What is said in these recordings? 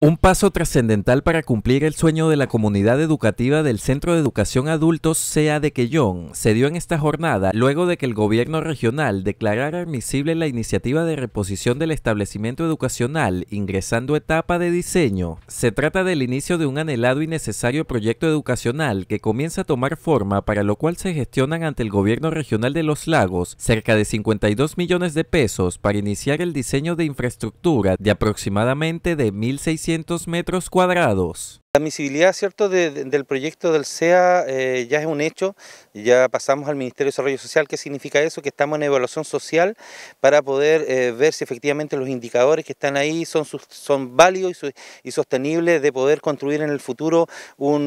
Un paso trascendental para cumplir el sueño de la comunidad educativa del Centro de Educación Adultos sea de Quellón se dio en esta jornada luego de que el gobierno regional declarara admisible la iniciativa de reposición del establecimiento educacional ingresando etapa de diseño. Se trata del inicio de un anhelado y necesario proyecto educacional que comienza a tomar forma para lo cual se gestionan ante el gobierno regional de Los Lagos cerca de 52 millones de pesos para iniciar el diseño de infraestructura de aproximadamente de 1.600 metros cuadrados. La admisibilidad ¿cierto? del proyecto del CEA eh, ya es un hecho, ya pasamos al Ministerio de Desarrollo Social, ¿qué significa eso? Que estamos en evaluación social para poder eh, ver si efectivamente los indicadores que están ahí son, válidos y, sostenibles de poder construir en el futuro un,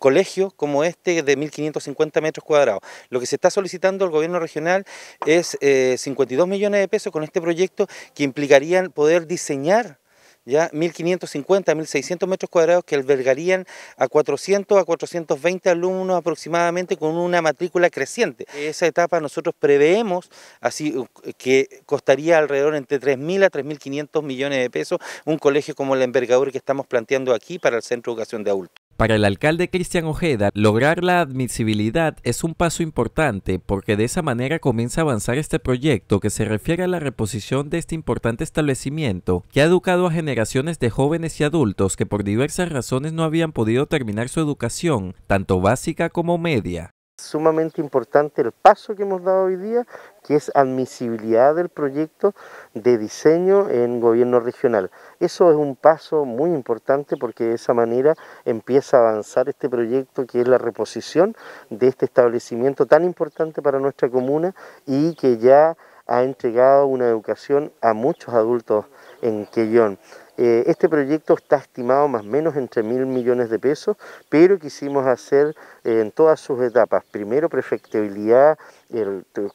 colegio como este de 1.550 metros cuadrados. Lo que se está solicitando el gobierno regional es 52 eh, millones de pesos con este proyecto que implicarían poder diseñar ya 1.550, 1.600 metros cuadrados que albergarían a 400 a 420 alumnos aproximadamente con una matrícula creciente. Esa etapa nosotros preveemos así que costaría alrededor entre 3.000 a 3.500 millones de pesos un colegio como el envergadura que estamos planteando aquí para el Centro de Educación de Adultos. Para el alcalde Cristian Ojeda, lograr la admisibilidad es un paso importante porque de esa manera comienza a avanzar este proyecto que se refiere a la reposición de este importante establecimiento que ha educado a generaciones de jóvenes y adultos que por diversas razones no habían podido terminar su educación, tanto básica como media sumamente importante el paso que hemos dado hoy día, que es admisibilidad del proyecto de diseño en gobierno regional. Eso es un paso muy importante porque de esa manera empieza a avanzar este proyecto que es la reposición de este establecimiento tan importante para nuestra comuna y que ya ha entregado una educación a muchos adultos en Quellón. Eh, este proyecto está estimado más o menos entre mil millones de pesos, pero quisimos hacer eh, en todas sus etapas, primero prefectibilidad,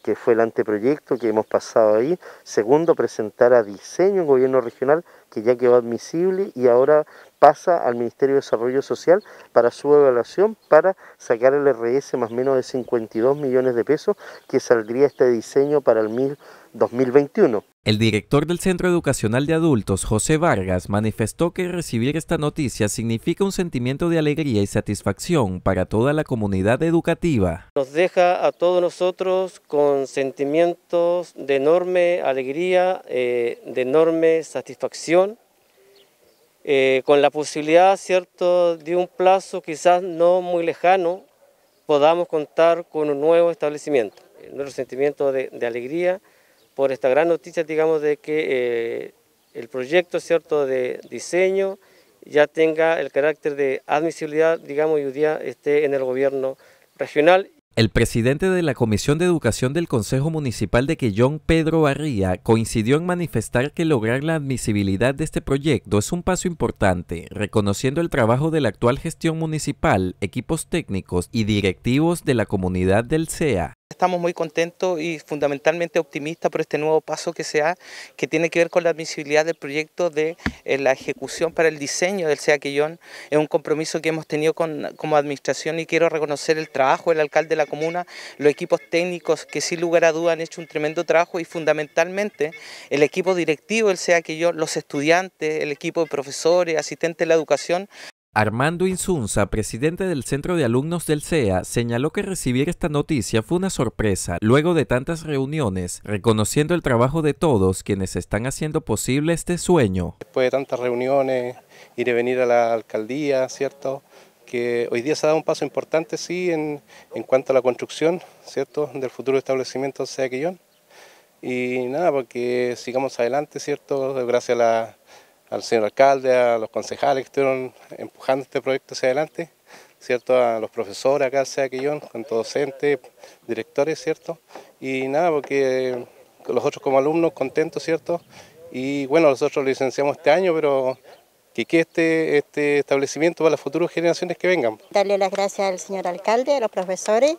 que fue el anteproyecto que hemos pasado ahí, segundo presentar a diseño en gobierno regional, que ya quedó admisible y ahora pasa al Ministerio de Desarrollo Social para su evaluación para sacar el RS más o menos de 52 millones de pesos que saldría este diseño para el 2021. El director del Centro Educacional de Adultos, José Vargas, manifestó que recibir esta noticia significa un sentimiento de alegría y satisfacción para toda la comunidad educativa. Nos deja a todos nosotros con sentimientos de enorme alegría, eh, de enorme satisfacción, eh, con la posibilidad, cierto, de un plazo quizás no muy lejano, podamos contar con un nuevo establecimiento. Nuestro sentimiento de alegría por esta gran noticia, digamos, de que eh, el proyecto, ¿cierto?, de diseño ya tenga el carácter de admisibilidad, digamos, y hoy día esté en el gobierno regional el presidente de la Comisión de Educación del Consejo Municipal de Quellón, Pedro Barría, coincidió en manifestar que lograr la admisibilidad de este proyecto es un paso importante, reconociendo el trabajo de la actual gestión municipal, equipos técnicos y directivos de la comunidad del CEA estamos muy contentos y fundamentalmente optimistas por este nuevo paso que se da, que tiene que ver con la admisibilidad del proyecto de eh, la ejecución para el diseño del SEAQUILLON. Es un compromiso que hemos tenido como administración y quiero reconocer el trabajo del alcalde de la comuna, los equipos técnicos que sin lugar a duda han hecho un tremendo trabajo y fundamentalmente el equipo directivo del SEAQUILLON, los estudiantes, el equipo de profesores, asistentes de la educación, Armando Insunza, presidente del Centro de Alumnos del CEA, señaló que recibir esta noticia fue una sorpresa luego de tantas reuniones, reconociendo el trabajo de todos quienes están haciendo posible este sueño. Después de tantas reuniones, ir y venir a la alcaldía, ¿cierto? que hoy día se ha dado un paso importante, sí, en, cuanto a la construcción, ¿cierto?, del futuro establecimiento CEA Quillón. Y nada, porque sigamos adelante, ¿cierto?, gracias a la al señor alcalde, a los concejales que estuvieron empujando este proyecto hacia adelante, ¿cierto? A los profesores acá, sea que yo, tanto docentes, directores, ¿cierto? Y nada, porque los otros como alumnos contentos, ¿cierto? Y bueno, nosotros licenciamos este año, pero que quede este, este establecimiento para las futuras generaciones que vengan. Darle las gracias al señor alcalde, a los profesores,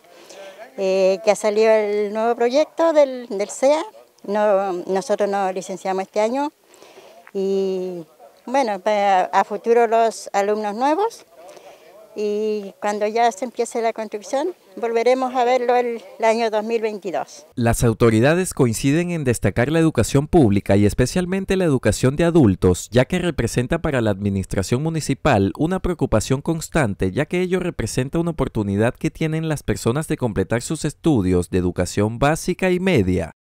eh, que ha salido el nuevo proyecto del, del CEA. No, nosotros nos licenciamos este año y bueno, a futuro los alumnos nuevos y cuando ya se empiece la construcción volveremos a verlo el, el, año 2022. Las autoridades coinciden en destacar la educación pública y especialmente la educación de adultos, ya que representa para la administración municipal una preocupación constante, ya que ello representa una oportunidad que tienen las personas de completar sus estudios de educación básica y media.